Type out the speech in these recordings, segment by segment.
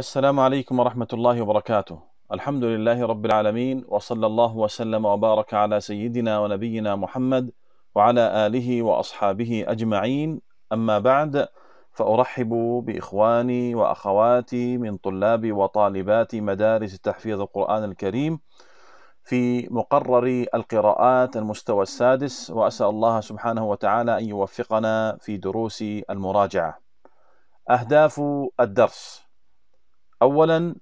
السلام عليكم ورحمة الله وبركاته الحمد لله رب العالمين وصلى الله وسلم وبارك على سيدنا ونبينا محمد وعلى آله وأصحابه أجمعين أما بعد فأرحب بإخواني وأخواتي من طلاب وطالبات مدارس تحفيظ القرآن الكريم في مقرر القراءات المستوى السادس وأسأل الله سبحانه وتعالى أن يوفقنا في دروس المراجعة أهداف الدرس أولا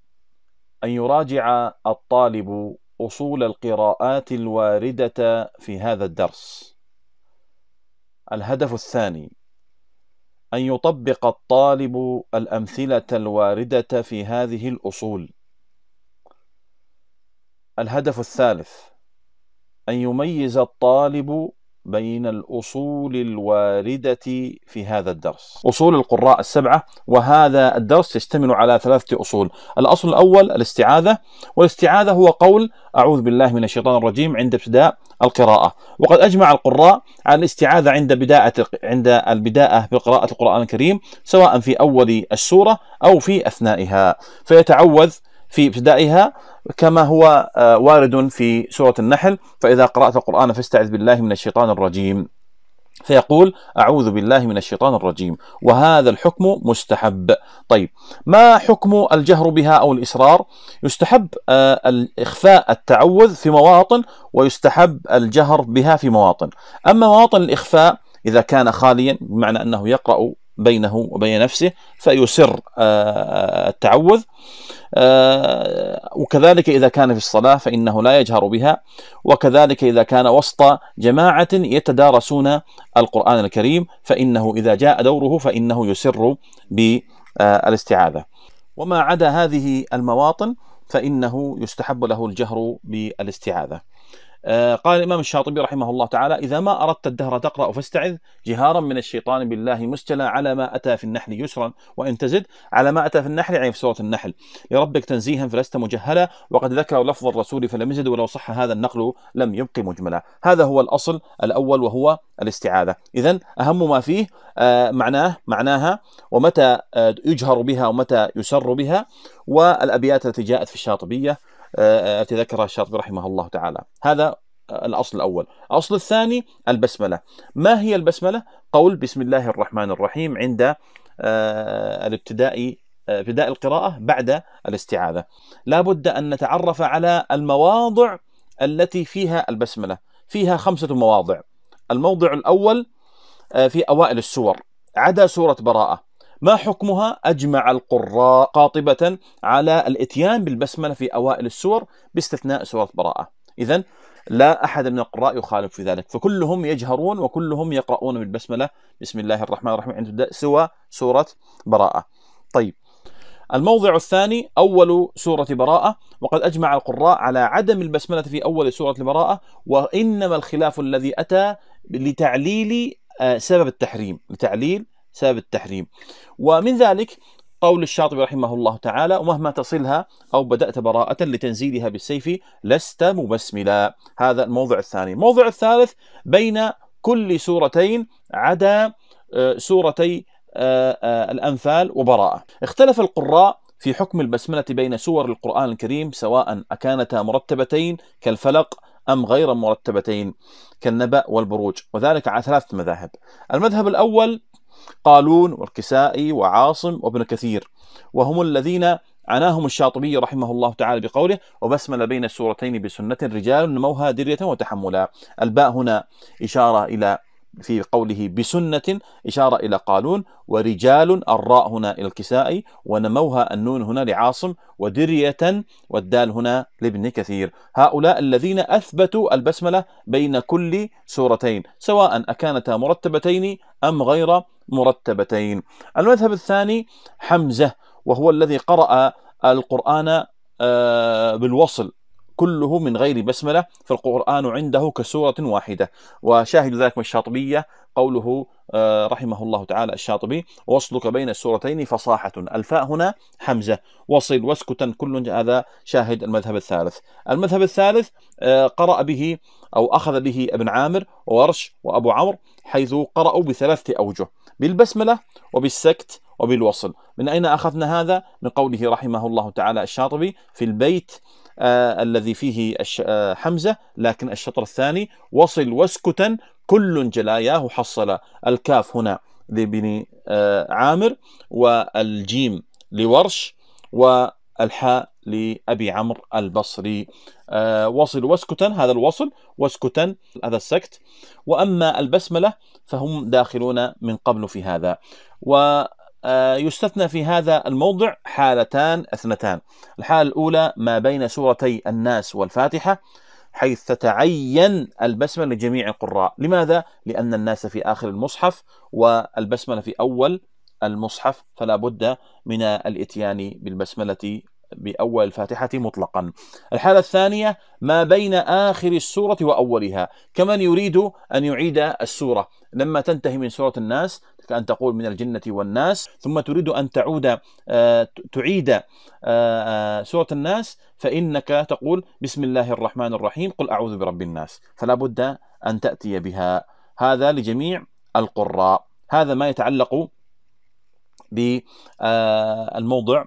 أن يراجع الطالب أصول القراءات الواردة في هذا الدرس الهدف الثاني أن يطبق الطالب الأمثلة الواردة في هذه الأصول الهدف الثالث أن يميز الطالب بين الأصول الواردة في هذا الدرس أصول القراء السبعة وهذا الدرس يشتمل على ثلاثة أصول الأصل الأول الاستعاذة والاستعاذة هو قول أعوذ بالله من الشيطان الرجيم عند ابتداء القراءة وقد أجمع القراء على الاستعاذة عند بداية عند البداءة بقراءة القرآن الكريم سواء في أول السورة أو في أثنائها فيتعوذ في ابتدائها كما هو آه، وارد في سورة النحل فإذا قرأت القرآن فاستعذ بالله من الشيطان الرجيم فيقول أعوذ بالله من الشيطان الرجيم وهذا الحكم مستحب طيب ما حكم الجهر بها أو الإسرار يستحب آه، إخفاء التعوذ في مواطن ويستحب الجهر بها في مواطن أما مواطن الإخفاء إذا كان خاليا بمعنى أنه يقرأ بينه وبين نفسه فيسر آه، التعوذ آه، وكذلك إذا كان في الصلاة فإنه لا يجهر بها وكذلك إذا كان وسط جماعة يتدارسون القرآن الكريم فإنه إذا جاء دوره فإنه يسر بالاستعاذة وما عدا هذه المواطن فإنه يستحب له الجهر بالاستعاذة آه، قال الإمام الشاطبي رحمه الله تعالى إذا ما أردت الدهر تقرأ فاستعذ جهارا من الشيطان بالله مستلى على ما أتى في النحل يسرا وإن تزد على ما أتى في النحل يعني في سورة النحل لربك تنزيها فلست مجهلا وقد ذكر لفظ الرسول فلم يزد ولو صح هذا النقل لم يبق مجملا هذا هو الأصل الأول وهو الاستعاذة إذا أهم ما فيه آه، معناه معناها ومتى آه، يجهر بها ومتى يسر بها والأبيات التي جاءت في الشاطبية تذكره الشاطبي رحمه الله تعالى هذا الأصل الأول الأصل الثاني البسملة ما هي البسملة؟ قول بسم الله الرحمن الرحيم عند آه، الابتدائي آه، ابتداء القراءة بعد الاستعاذة لا بد أن نتعرف على المواضع التي فيها البسملة فيها خمسة مواضع الموضع الأول آه، في أوائل السور عدا سورة براءة ما حكمها أجمع القراء قاطبة على الاتيان بالبسملة في أوائل السور باستثناء سورة براءة إذا لا أحد من القراء يخالف في ذلك فكلهم يجهرون وكلهم يقرؤون بالبسملة بسم الله الرحمن الرحيم عند تبدأ سوى سورة براءة طيب الموضع الثاني أول سورة براءة وقد أجمع القراء على عدم البسملة في أول سورة البراءة وإنما الخلاف الذي أتى لتعليل آه، سبب التحريم لتعليل سبب التحريم ومن ذلك قول الشاطبي رحمه الله تعالى ومهما تصلها أو بدأت براءة لتنزيلها بالسيف لست مبسملا هذا الموضع الثاني الموضع الثالث بين كل سورتين عدا آه، سورتي آه، آه، الأنفال وبراءة اختلف القراء في حكم البسملة بين سور القرآن الكريم سواء أكانتا مرتبتين كالفلق أم غير مرتبتين كالنبأ والبروج وذلك على ثلاثة مذاهب المذهب الأول قالون والكسائي وعاصم وابن كثير وهم الذين عناهم الشاطبي رحمه الله تعالى بقوله وبسمل بين السورتين بسنة رجال نموها درية وتحملا الباء هنا إشارة إلى في قوله بسنة إشارة إلى قالون ورجال الراء هنا إلى الكسائي ونموها النون هنا لعاصم ودرية والدال هنا لابن كثير هؤلاء الذين أثبتوا البسملة بين كل سورتين سواء أكانتا مرتبتين أم غير مرتبتين المذهب الثاني حمزة وهو الذي قرأ القرآن آه، بالوصل كله من غير بسملة فالقرآن عنده كسورة واحدة وشاهد ذلك من الشاطبية قوله آه، رحمه الله تعالى الشاطبي وصلك بين السورتين فصاحة الفاء هنا حمزة وصل واسكتا كل هذا شاهد المذهب الثالث المذهب الثالث آه، قرأ به أو أخذ به ابن عامر وورش وأبو عمرو حيث قرأوا بثلاثة أوجه بالبسملة وبالسكت وبالوصل من أين أخذنا هذا؟ من قوله رحمه الله تعالى الشاطبي في البيت آه الذي فيه آه حمزة لكن الشطر الثاني وصل واسكتا كل جلاياه حصل الكاف هنا لبني آه عامر والجيم لورش و الحاء لأبي عمرو البصري آه، وصل واسكتا هذا الوصل واسكتا هذا السكت وأما البسملة فهم داخلون من قبل في هذا ويستثنى آه، في هذا الموضع حالتان اثنتان الحالة الأولى ما بين سورتي الناس والفاتحة حيث تتعين البسملة لجميع القراء لماذا؟ لأن الناس في آخر المصحف والبسملة في أول المصحف فلا بد من الاتيان بالبسمله باول الفاتحه مطلقا. الحاله الثانيه ما بين اخر السوره واولها كمن يريد ان يعيد السوره لما تنتهي من سوره الناس كأن تقول من الجنة والناس ثم تريد أن تعود آه، تعيد آه، آه، سورة الناس فإنك تقول بسم الله الرحمن الرحيم قل أعوذ برب الناس فلا بد أن تأتي بها هذا لجميع القراء هذا ما يتعلق بالموضع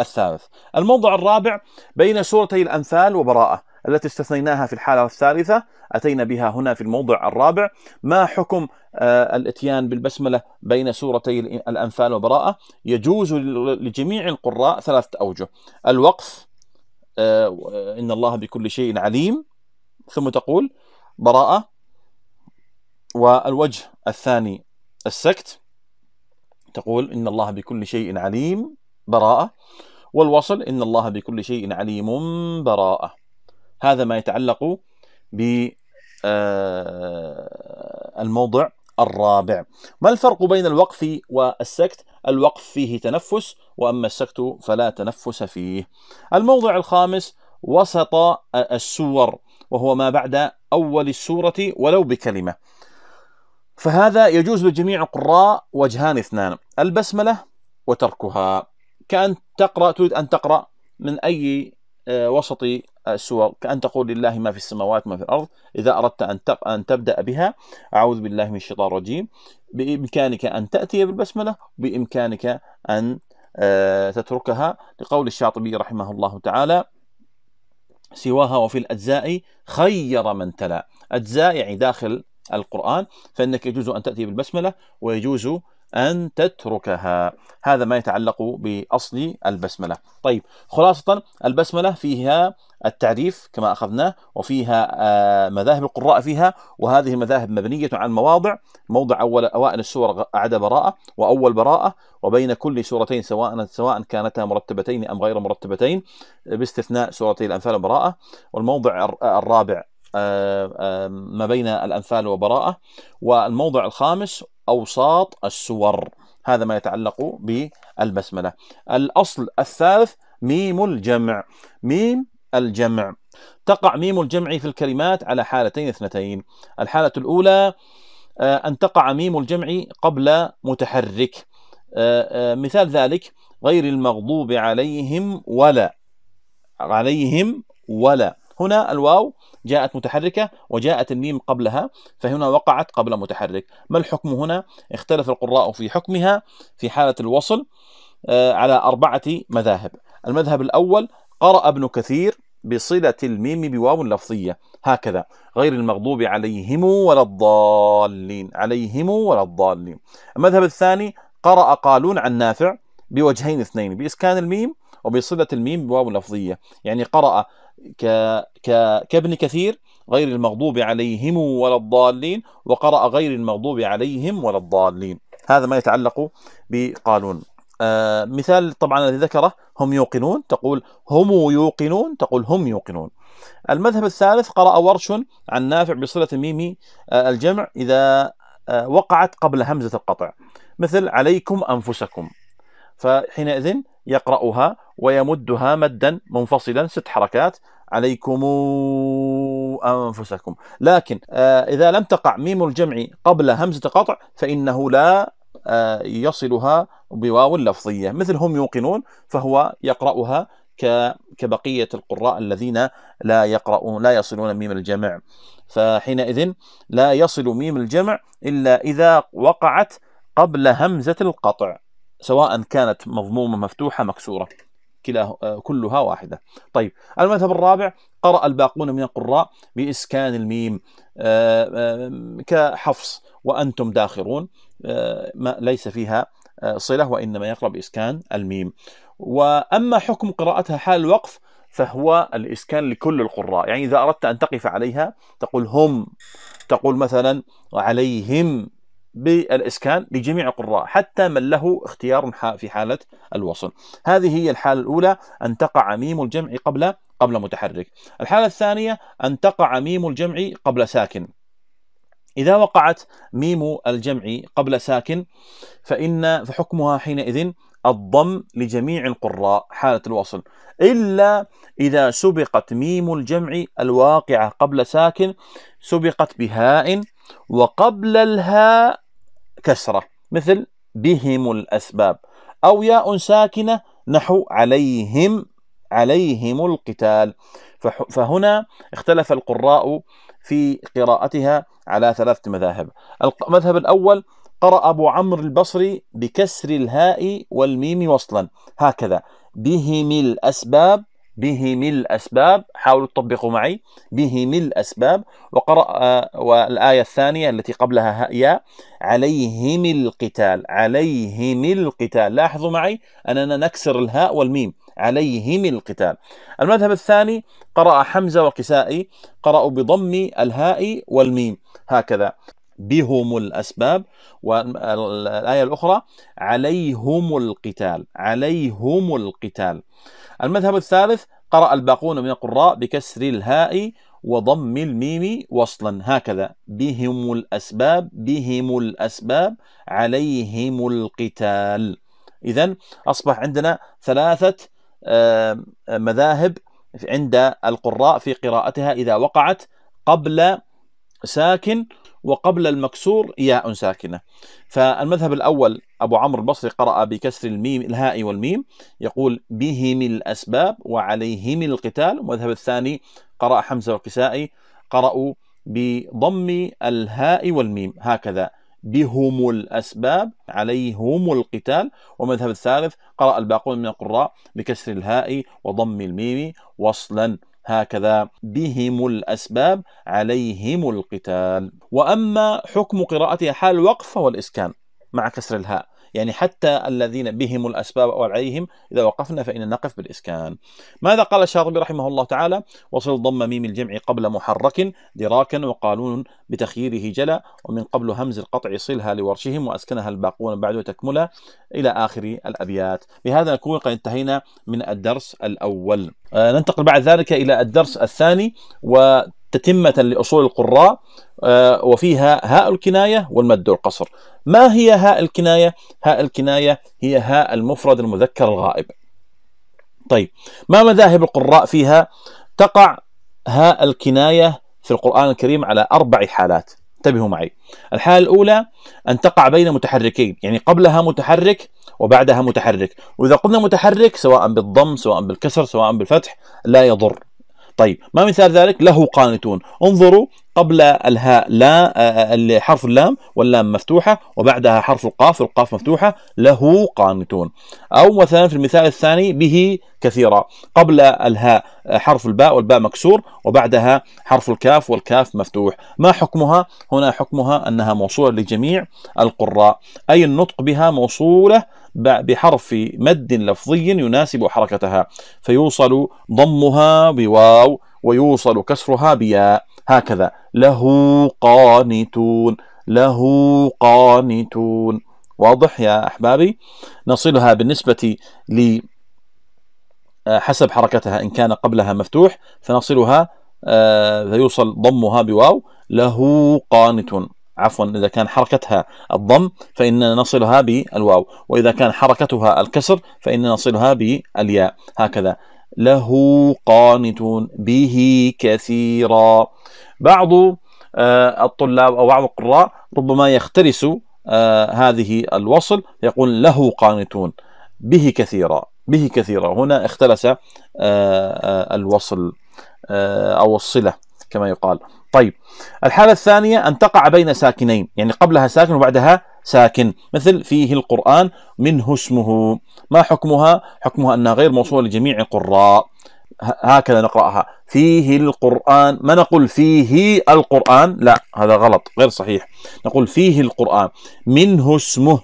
الثالث الموضع الرابع بين سورتي الأنفال وبراءة التي استثنيناها في الحالة الثالثة أتينا بها هنا في الموضع الرابع ما حكم آه، الاتيان بالبسملة بين سورتي الأنفال وبراءة يجوز لجميع القراء ثلاثة أوجه الوقف آه، إن الله بكل شيء عليم ثم تقول براءة والوجه الثاني السكت تقول إن الله بكل شيء عليم براءة والوصل إن الله بكل شيء عليم براءة هذا ما يتعلق ب آه، الموضع الرابع ما الفرق بين الوقف والسكت الوقف فيه تنفس وأما السكت فلا تنفس فيه الموضع الخامس وسط السور وهو ما بعد أول السورة ولو بكلمة فهذا يجوز لجميع القراء وجهان اثنان البسملة وتركها كأن تقرأ تريد أن تقرأ من أي آه، وسط السور كأن تقول لله ما في السماوات ما في الأرض إذا أردت أن أن تبدأ بها أعوذ بالله من الشيطان الرجيم بإمكانك أن تأتي بالبسملة بإمكانك أن آه، تتركها لقول الشاطبي رحمه الله تعالى سواها وفي الأجزاء خير من تلا أجزاء يعني داخل القرآن فإنك يجوز أن تأتي بالبسملة ويجوز أن تتركها هذا ما يتعلق بأصل البسملة طيب خلاصة البسملة فيها التعريف كما أخذناه وفيها آه، مذاهب القراء فيها وهذه المذاهب مبنية على مواضع موضع أول أوائل السور أعدى براءة وأول براءة وبين كل سورتين سواء سواء كانتا مرتبتين أم غير مرتبتين باستثناء سورتي الأنفال براءة والموضع الرابع آه، آه، ما بين الأمثال وبراءة والموضع الخامس أوساط السور هذا ما يتعلق بالبسملة الأصل الثالث ميم الجمع ميم الجمع تقع ميم الجمع في الكلمات على حالتين اثنتين الحالة الأولى آه، أن تقع ميم الجمع قبل متحرك مثال ذلك غير المغضوب عليهم ولا عليهم ولا هنا الواو جاءت متحركة وجاءت الميم قبلها فهنا وقعت قبل متحرك ما الحكم هنا اختلف القراء في حكمها في حالة الوصل آه، على أربعة مذاهب المذهب الأول قرأ ابن كثير بصلة الميم بواو لفظية هكذا غير المغضوب عليهم ولا الضالين عليهم ولا الضالين المذهب الثاني قرأ قالون عن نافع بوجهين اثنين بإسكان الميم وبصلة الميم بواو لفظية يعني قرأ ك... ك... كابن كثير غير المغضوب عليهم ولا الضالين وقرأ غير المغضوب عليهم ولا الضالين هذا ما يتعلق بقالون آه مثال طبعا الذي ذكره هم يوقنون تقول هم يوقنون تقول هم يوقنون المذهب الثالث قرأ ورش عن نافع بصلة ميم آه الجمع إذا آه وقعت قبل همزة القطع مثل عليكم أنفسكم فحينئذ يقرأها ويمدها مدا منفصلا ست حركات عليكم أنفسكم لكن آه، إذا لم تقع ميم الجمع قبل همزة قطع فإنه لا آه، يصلها بواو لفظية مثل هم يوقنون فهو يقرأها كبقية القراء الذين لا يقرؤون لا يصلون ميم الجمع فحينئذ لا يصل ميم الجمع إلا إذا وقعت قبل همزة القطع سواء كانت مضمومة مفتوحة مكسورة كلاه آه، كلها واحدة طيب المذهب الرابع قرأ الباقون من القراء بإسكان الميم آه، آه، كحفص وأنتم داخرون ما ليس فيها صلة وإنما يقرأ بإسكان الميم وأما حكم قراءتها حال الوقف فهو الإسكان لكل القراء يعني إذا أردت أن تقف عليها تقول هم تقول مثلا عليهم بالإسكان لجميع القراء حتى من له اختيار في حالة الوصل هذه هي الحالة الأولى أن تقع ميم الجمع قبل قبل متحرك الحالة الثانية أن تقع ميم الجمع قبل ساكن إذا وقعت ميم الجمع قبل ساكن فإن فحكمها حينئذ الضم لجميع القراء حالة الوصل إلا إذا سبقت ميم الجمع الواقعة قبل ساكن سبقت بهاء وقبل الهاء كسرة مثل بهم الأسباب أو ياء ساكنة نحو عليهم عليهم القتال فهنا اختلف القراء في قراءتها على ثلاثة مذاهب المذهب الأول قرأ أبو عمرو البصري بكسر الهاء والميم وصلا هكذا بهم الأسباب بهم الأسباب حاولوا تطبقوا معي بهم الأسباب وقرأ آه، والآية الثانية التي قبلها ياء عليهم القتال عليهم القتال لاحظوا معي أننا نكسر الهاء والميم عليهم القتال المذهب الثاني قرأ حمزة وكسائي قرأوا بضم الهاء والميم هكذا بهم الأسباب والآية الأخرى عليهم القتال عليهم القتال المذهب الثالث قرأ الباقون من القراء بكسر الهاء وضم الميم وصلا هكذا بهم الأسباب بهم الأسباب عليهم القتال إذا أصبح عندنا ثلاثة مذاهب عند القراء في قراءتها إذا وقعت قبل ساكن وقبل المكسور ياء ساكنة فالمذهب الأول أبو عمرو البصري قرأ بكسر الميم الهاء والميم يقول بهم الأسباب وعليهم القتال والمذهب الثاني قرأ حمزة والكسائي قرأوا بضم الهاء والميم هكذا بهم الأسباب عليهم القتال ومذهب الثالث قرأ الباقون من القراء بكسر الهاء وضم الميم وصلا هكذا بهم الأسباب عليهم القتال وأما حكم قراءتها حال الوقف فهو الإسكان مع كسر الهاء يعني حتى الذين بهم الأسباب أو عليهم إذا وقفنا فإن نقف بالإسكان ماذا قال الشاطبي رحمه الله تعالى وصل ضم ميم الجمع قبل محرك دراكا وقالون بتخييره جلا ومن قبل همز القطع صلها لورشهم وأسكنها الباقون بعد تكملة إلى آخر الأبيات بهذا نكون قد انتهينا من الدرس الأول آه، ننتقل بعد ذلك إلى الدرس الثاني و تتمة لأصول القراء آه، وفيها هاء الكناية والمد القصر ما هي هاء الكناية؟ هاء الكناية هي هاء المفرد المذكر الغائب طيب ما مذاهب القراء فيها؟ تقع هاء الكناية في القرآن الكريم على أربع حالات انتبهوا معي الحالة الأولى أن تقع بين متحركين يعني قبلها متحرك وبعدها متحرك وإذا قلنا متحرك سواء بالضم سواء بالكسر سواء بالفتح لا يضر طيب ما مثال ذلك له قانتون انظروا قبل الهاء لا حرف اللام واللام مفتوحة وبعدها حرف القاف والقاف مفتوحة له قانتون أو مثلا في المثال الثاني به كثيرا قبل الهاء حرف الباء والباء مكسور وبعدها حرف الكاف والكاف مفتوح ما حكمها؟ هنا حكمها أنها موصولة لجميع القراء أي النطق بها موصولة بحرف مد لفظي يناسب حركتها فيوصل ضمها بواو ويوصل كسرها بياء هكذا له قانتون له قانتون واضح يا أحبابي نصلها بالنسبة ل آه، حسب حركتها إن كان قبلها مفتوح فنصلها آه، فيوصل ضمها بواو له قانتون عفوا إذا كان حركتها الضم فإننا نصلها بالواو وإذا كان حركتها الكسر فإننا نصلها بالياء هكذا له قانتون به كثيرا بعض آه، الطلاب أو بعض القراء ربما يخترس آه، هذه الوصل يقول له قانتون به كثيرا به كثيرا هنا اختلس آه، الوصل أو الصلة كما يقال طيب الحالة الثانية أن تقع بين ساكنين يعني قبلها ساكن وبعدها ساكن مثل فيه القرآن منه اسمه ما حكمها حكمها أنها غير موصولة لجميع القراء هكذا نقرأها فيه القرآن ما نقول فيه القرآن لا هذا غلط غير صحيح نقول فيه القرآن منه اسمه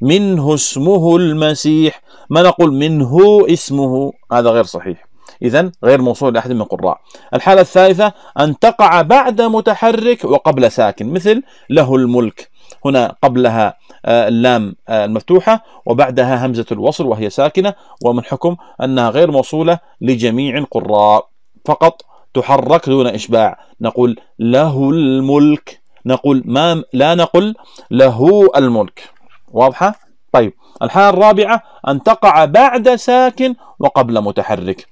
منه اسمه المسيح ما نقول منه اسمه هذا غير صحيح إذا غير موصول لأحد من القراء الحالة الثالثة أن تقع بعد متحرك وقبل ساكن مثل له الملك هنا قبلها آه، اللام آه، المفتوحة وبعدها همزة الوصل وهي ساكنة ومن حكم أنها غير موصولة لجميع القراء فقط تحرك دون إشباع نقول له الملك نقول ما لا نقول له الملك واضحة؟ طيب الحالة الرابعة أن تقع بعد ساكن وقبل متحرك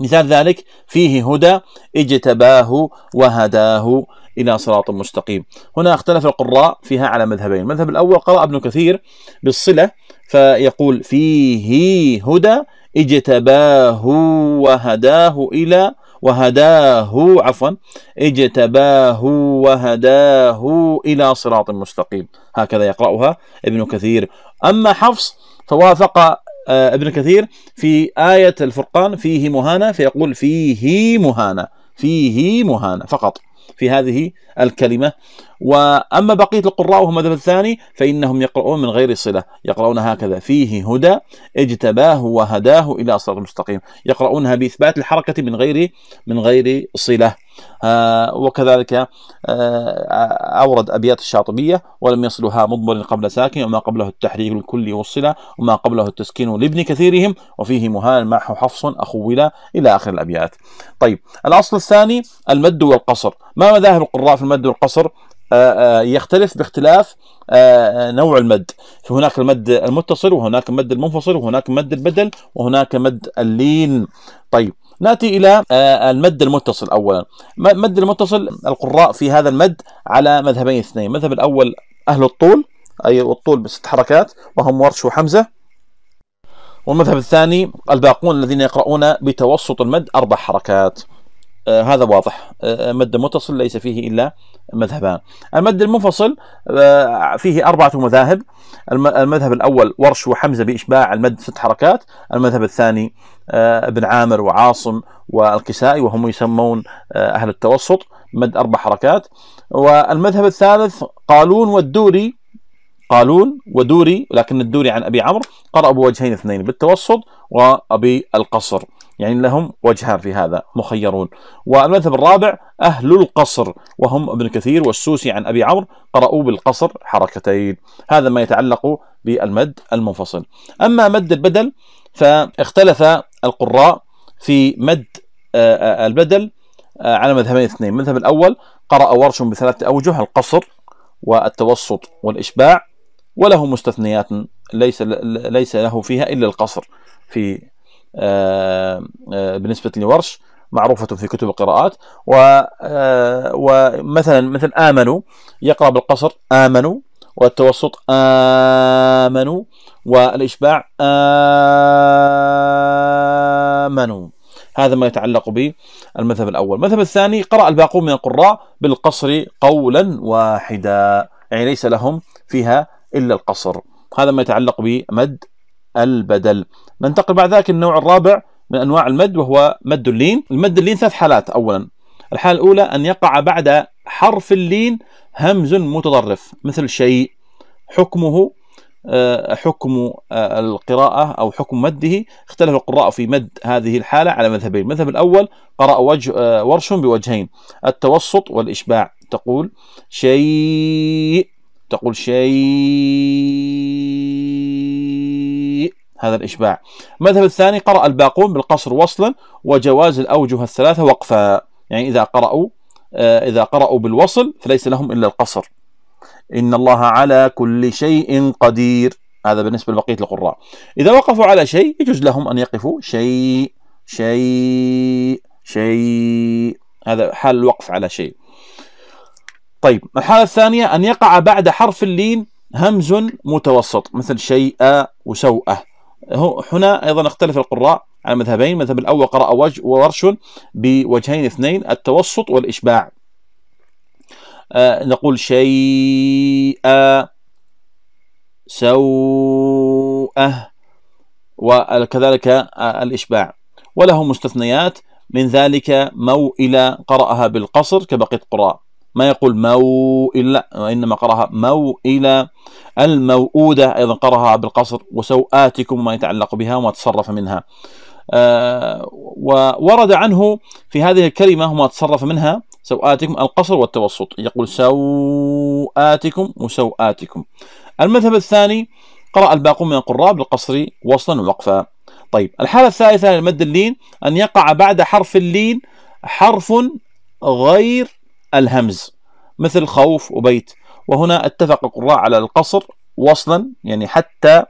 مثال ذلك فيه هدى اجتباه وهداه إلى صراط مستقيم هنا اختلف القراء فيها على مذهبين المذهب الأول قرأ ابن كثير بالصلة فيقول فيه هدى اجتباه وهداه إلى وهداه عفوا اجتباه وهداه إلى صراط مستقيم هكذا يقرأها ابن كثير أما حفص فوافق آه، ابن كثير في آية الفرقان فيه مهانة فيقول فيه مهانة فيه مهانة فقط في هذه الكلمة وأما بقية القراء وهم المذهب الثاني فإنهم يقرؤون من غير صلة يقرؤون هكذا فيه هدى اجتباه وهداه إلى صراط المستقيم يقرؤونها بإثبات الحركة من غير من غير صلة آه وكذلك آه أورد أبيات الشاطبية ولم يصلها مضمر قبل ساكن وما قبله التحريك الكلي والصلة وما قبله التسكين لابن كثيرهم وفيه مهان معه حفص أخو ولا إلى آخر الأبيات طيب الأصل الثاني المد والقصر ما مذاهب القراء في المد والقصر آه، آه، يختلف باختلاف آه، نوع المد فهناك المد المتصل وهناك المد المنفصل وهناك المد البدل وهناك مد اللين طيب ناتي الى المد المتصل اولا مد المتصل القراء في هذا المد على مذهبين اثنين المذهب الاول اهل الطول اي الطول بست حركات وهم ورش وحمزه والمذهب الثاني الباقون الذين يقرؤون بتوسط المد اربع حركات آه، هذا واضح آه، مد متصل ليس فيه إلا مذهبان المد المنفصل آه، فيه أربعة مذاهب المذهب الأول ورش وحمزة بإشباع المد ست حركات المذهب الثاني ابن عامر وعاصم والكسائي وهم يسمون أهل التوسط مد أربع حركات والمذهب الثالث قالون والدوري قالون ودوري لكن الدوري عن أبي عمرو قرأ بوجهين اثنين بالتوسط وأبي القصر يعني لهم وجهان في هذا مخيرون والمذهب الرابع أهل القصر وهم ابن كثير والسوسي عن أبي عمرو قرأوا بالقصر حركتين هذا ما يتعلق بالمد المنفصل أما مد البدل فاختلف القراء في مد آه، آه، البدل آه، على مذهبين اثنين المذهب الأول قرأ ورش بثلاثة أوجه القصر والتوسط والإشباع وله مستثنيات ليس ليس له فيها إلا القصر في آه، آه، بالنسبة لورش معروفة في كتب القراءات و آه، ومثلا مثل آمنوا يقرأ بالقصر آمنوا والتوسط آمنوا والإشباع آمنوا هذا ما يتعلق بالمذهب الأول المذهب الثاني قرأ الباقون من القراء بالقصر قولا واحدا يعني ليس لهم فيها إلا القصر هذا ما يتعلق بمد البدل ننتقل بعد ذلك النوع الرابع من انواع المد وهو مد اللين المد اللين ثلاث حالات اولا الحاله الاولى ان يقع بعد حرف اللين همز متطرف مثل شيء حكمه آه، حكم آه، القراءة أو حكم مده اختلف القراء في مد هذه الحالة على مذهبين المذهب الأول قرأ وجه آه، ورش بوجهين التوسط والإشباع تقول شيء تقول شيء هذا الإشباع المذهب الثاني قرأ الباقون بالقصر وصلا وجواز الأوجه الثلاثة وقفا يعني إذا قرأوا آه، إذا قرأوا بالوصل فليس لهم إلا القصر إن الله على كل شيء قدير هذا بالنسبة لبقية القراء إذا وقفوا على شيء يجوز لهم أن يقفوا شيء شيء شيء هذا حال الوقف على شيء طيب الحالة الثانية أن يقع بعد حرف اللين همز متوسط مثل شيء وسوءة هنا ايضا اختلف القراء على مذهبين المذهب الاول قرأ وجه بوجهين اثنين التوسط والاشباع آه نقول شيئا سوءه وكذلك آه، الاشباع وله مستثنيات من ذلك موئلة قرأها بالقصر كبقية قراء ما يقول مو إلا وإنما قرأها مو إلى الموؤودة أيضا قرأها بالقصر وسوآتكم ما يتعلق بها وما تصرف منها آه وورد عنه في هذه الكلمة وما تصرف منها سوآتكم القصر والتوسط يقول سوآتكم وسوآتكم المذهب الثاني قرأ الباقون من القراء بالقصر وصلا ووقفا طيب الحالة الثالثة لمد اللين أن يقع بعد حرف اللين حرف غير الهمز مثل خوف وبيت وهنا اتفق القراء على القصر وصلا يعني حتى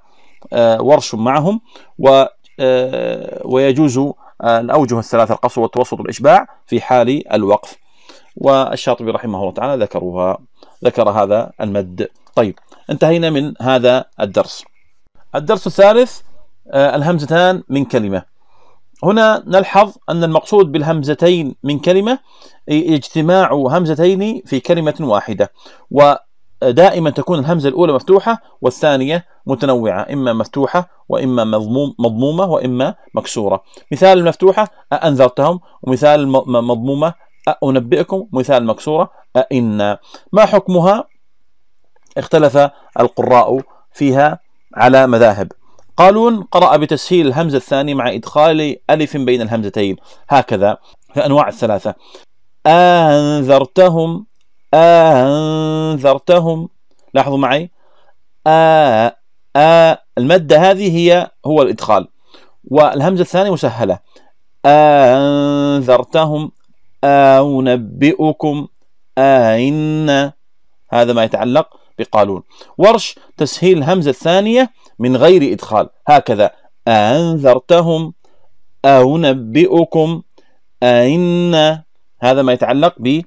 آه، ورش معهم و آه، ويجوز آه، الأوجه الثلاثة القصر والتوسط والإشباع في حال الوقف والشاطبي رحمه الله تعالى ذكروها ذكر هذا المد طيب انتهينا من هذا الدرس الدرس الثالث الهمزتان من كلمة هنا نلحظ أن المقصود بالهمزتين من كلمة اجتماع همزتين في كلمة واحدة ودائما تكون الهمزة الأولى مفتوحة والثانية متنوعة إما مفتوحة وإما مضموم مضمومة وإما مكسورة مثال المفتوحة أأنذرتهم ومثال مضمومة أنبئكم مثال مكسورة أئنا ما حكمها اختلف القراء فيها على مذاهب قالون قرأ بتسهيل الهمزة الثانية مع إدخال ألف بين الهمزتين هكذا الأنواع الثلاثة أنذرتهم أنذرتهم لاحظوا معي آ آ المادة هذه هي هو الإدخال والهمزة الثانية مسهلة أنذرتهم أنبئكم أئن هذا ما يتعلق بقالون ورش تسهيل الهمزة الثانية من غير إدخال هكذا أنذرتهم نبئكم أئن هذا ما يتعلق بالوجه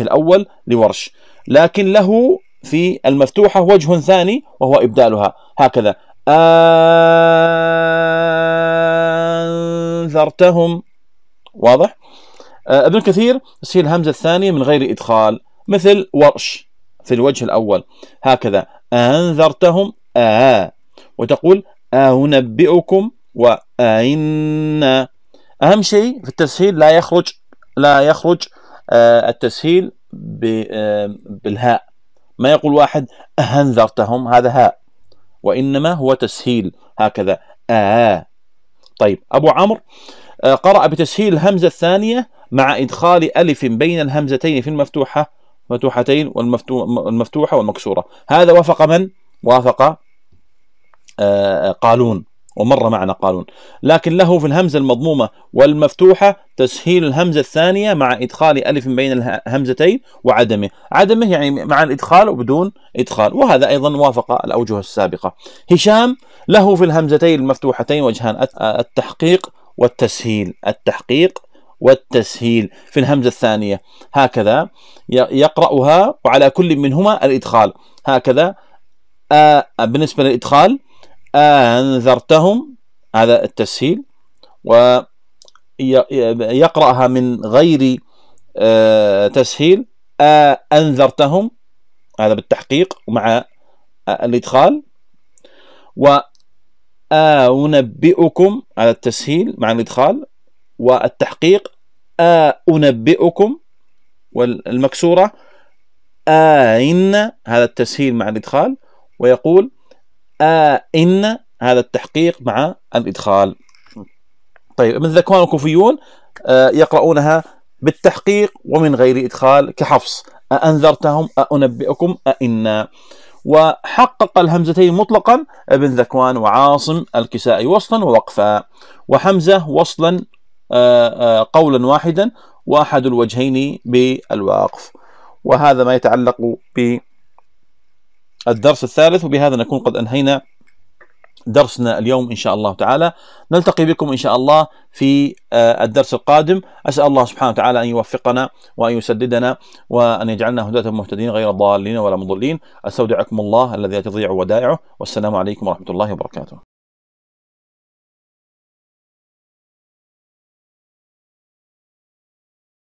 آه، الأول لورش لكن له في المفتوحة وجه ثاني وهو إبدالها هكذا أنذرتهم واضح آه، ابن كثير تسهيل الهمزة الثانية من غير إدخال مثل ورش في الوجه الأول هكذا أنذرتهم آه وتقول أنبئكم وأئنا أهم شيء في التسهيل لا يخرج لا يخرج التسهيل بالهاء ما يقول واحد أهنذرتهم هذا هاء وإنما هو تسهيل هكذا آه طيب أبو عمرو قرأ بتسهيل الهمزة الثانية مع إدخال ألف بين الهمزتين في المفتوحة مفتوحتين والمفتوحة والمكسورة هذا وافق من؟ وافق آه، قالون ومر معنا قالون لكن له في الهمزة المضمومة والمفتوحة تسهيل الهمزة الثانية مع إدخال ألف بين الهمزتين وعدمه عدمه يعني مع الإدخال وبدون إدخال وهذا أيضا وافق الأوجه السابقة هشام له في الهمزتين المفتوحتين وجهان التحقيق والتسهيل التحقيق والتسهيل في الهمزة الثانية هكذا يقرأها وعلى كل منهما الإدخال هكذا آه بالنسبة للإدخال أنذرتهم هذا التسهيل ويقرأها من غير آه تسهيل آه أنذرتهم هذا بالتحقيق مع الإدخال و أنبئكم على التسهيل مع الإدخال والتحقيق آه أنبئكم والمكسورة آئن آه هذا التسهيل مع الإدخال ويقول آئن آه هذا التحقيق مع الإدخال طيب من ذكوان الكوفيون يقرؤونها بالتحقيق ومن غير إدخال كحفص أأنذرتهم أأنبئكم أئنا وحقق الهمزتين مطلقا ابن ذكوان وعاصم الكسائي وصلا ووقفا وحمزة وصلا آه، آه، قولا واحدا وأحد الوجهين بالوقف وهذا ما يتعلق بالدرس الثالث وبهذا نكون قد أنهينا درسنا اليوم إن شاء الله تعالى نلتقي بكم إن شاء الله في آه، الدرس القادم أسأل الله سبحانه وتعالى أن يوفقنا وأن يسددنا وأن يجعلنا هداة مهتدين غير ضالين ولا مضلين أستودعكم الله الذي لا تضيع ودائعه والسلام عليكم ورحمة الله وبركاته